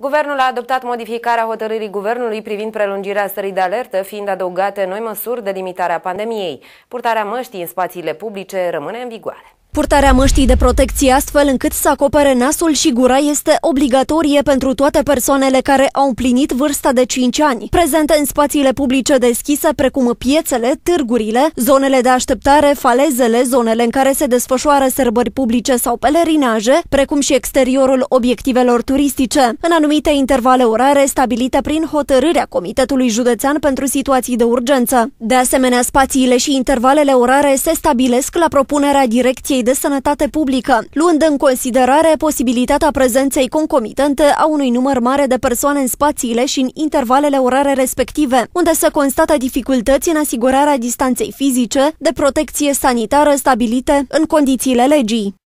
Guvernul a adoptat modificarea hotărârii guvernului privind prelungirea stării de alertă, fiind adăugate noi măsuri de limitare a pandemiei. Purtarea măștii în spațiile publice rămâne în vigoare. Purtarea măștii de protecție astfel încât să acopere nasul și gura este obligatorie pentru toate persoanele care au împlinit vârsta de 5 ani. Prezente în spațiile publice deschise, precum piețele, târgurile, zonele de așteptare, falezele, zonele în care se desfășoară sărbări publice sau pelerinaje, precum și exteriorul obiectivelor turistice. În anumite intervale orare stabilite prin hotărârea Comitetului Județean pentru Situații de Urgență. De asemenea, spațiile și intervalele orare se stabilesc la propunerea Direcției de Sănătate Publică, luând în considerare posibilitatea prezenței concomitente a unui număr mare de persoane în spațiile și în intervalele orare respective, unde se constată dificultăți în asigurarea distanței fizice, de protecție sanitară stabilite în condițiile legii.